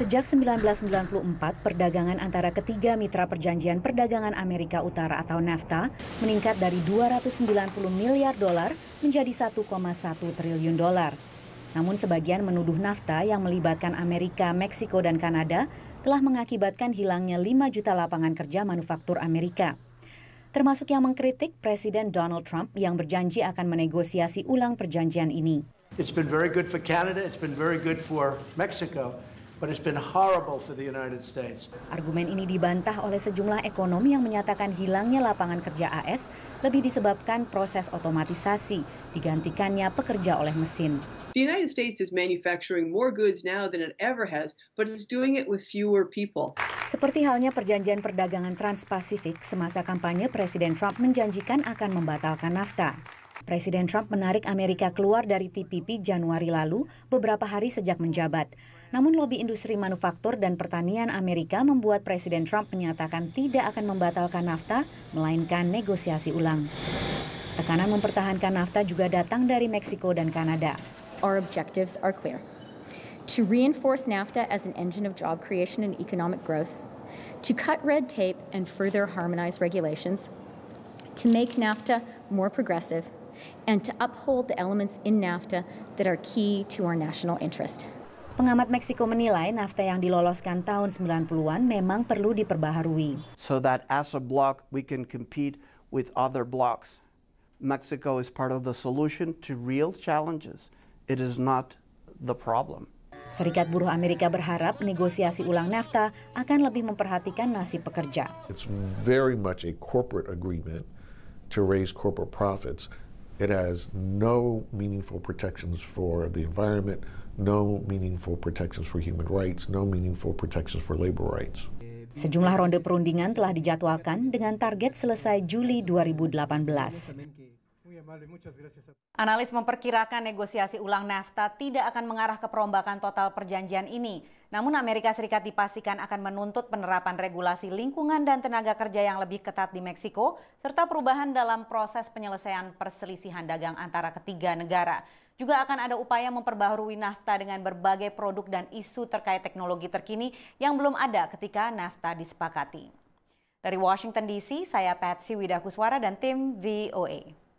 Sejak 1994, perdagangan antara ketiga mitra perjanjian perdagangan Amerika Utara atau NAFTA meningkat dari 290 miliar dolar menjadi 1,1 triliun dolar. Namun sebagian menuduh NAFTA yang melibatkan Amerika, Meksiko, dan Kanada telah mengakibatkan hilangnya 5 juta lapangan kerja manufaktur Amerika. Termasuk yang mengkritik Presiden Donald Trump yang berjanji akan menegosiasi ulang perjanjian ini. It's been very good for Canada, it's been very good for Mexico. Argumen ini dibantah oleh sejumlah ekonom yang menyatakan hilangnya lapangan kerja AS lebih disebabkan proses otomatisasi, digantikannya pekerja oleh mesin. The United States is manufacturing more goods now than it ever has, but it's doing it with fewer people. Seperti halnya perjanjian perdagangan Trans-Pasifik semasa kampanye Presiden Trump menjanjikan akan membatalkan NAFTA. Presiden Trump menarik Amerika keluar dari TPP Januari lalu beberapa hari sejak menjabat. Namun lobi industri manufaktur dan pertanian Amerika membuat Presiden Trump menyatakan tidak akan membatalkan NAFTA, melainkan negosiasi ulang. Tekanan mempertahankan NAFTA juga datang dari Meksiko dan Kanada. Our objectives are clear. To reinforce NAFTA as an engine of job creation and economic growth, to cut red tape and further harmonize regulations, to make NAFTA more progressive and to uphold the elements in NAFTA that are key to our national interest. Pengamat Meksiko menilai NAFTA yang diloloskan tahun 90-an memang perlu diperbaharui. So that as a bloc we can compete with other blocks. Mexico is part of the solution to real challenges. It is not the problem. Serikat Buruh Amerika berharap negosiasi ulang NAFTA akan lebih memperhatikan nasib pekerja. It's very much a corporate agreement to raise corporate profits. It has no meaningful protections for the environment, no meaningful protections for human rights, no meaningful protections for labor rights. Sejumlah ronde perundingan telah dijadwalkan dengan target selesai Juli 2018. Analis memperkirakan negosiasi ulang NAFTA tidak akan mengarah ke perombakan total perjanjian ini. Namun Amerika Serikat dipastikan akan menuntut penerapan regulasi lingkungan dan tenaga kerja yang lebih ketat di Meksiko, serta perubahan dalam proses penyelesaian perselisihan dagang antara ketiga negara. Juga akan ada upaya memperbaharui NAFTA dengan berbagai produk dan isu terkait teknologi terkini yang belum ada ketika NAFTA disepakati. Dari Washington DC, saya Patsy Widakuswara dan tim VOA.